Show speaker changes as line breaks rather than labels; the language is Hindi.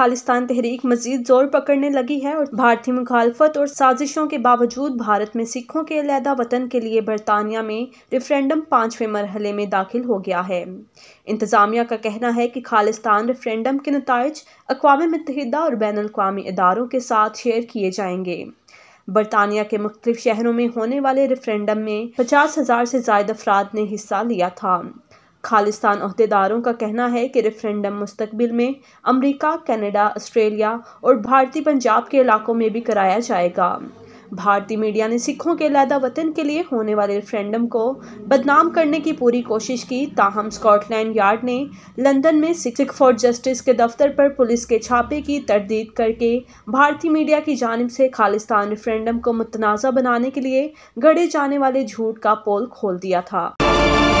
खालिस्तान तहरीक मजीद जोर पकड़ने लगी है और भारतीय मुखालफत और साजिशों के बावजूद भारत में सिखों के अलहदा वतन के लिए बरतानिया में रेफरेंडम पाँचवें मरहले में दाखिल हो गया है इंतज़ामिया का कहना है कि खालिस्तान रेफरेंडम के नतज अकवा मतहदा और बैन अवी इदारों के साथ शेयर किए जाएंगे बरतानिया के मुख्तफ शहरों में होने वाले रेफरेंडम में पचास हज़ार से ज्यादा अफराद ने हिस्सा लिया था खालिस्तान अहदेदारों का कहना है कि रेफरेंडम मुस्तबिल में अमरीका कनाडा ऑस्ट्रेलिया और भारतीय पंजाब के इलाकों में भी कराया जाएगा भारतीय मीडिया ने सिखों के लहदा वतन के लिए होने वाले रेफरेंडम को बदनाम करने की पूरी कोशिश की ताहम स्कॉटलैंड यार्ड ने लंदन में सिख फॉर जस्टिस के दफ्तर पर पुलिस के छापे की तरदीद करके भारतीय मीडिया की जानब से खालिस्तान रेफरेंडम को मतनाजा बनाने के लिए गढ़े जाने वाले झूठ का पोल खोल दिया था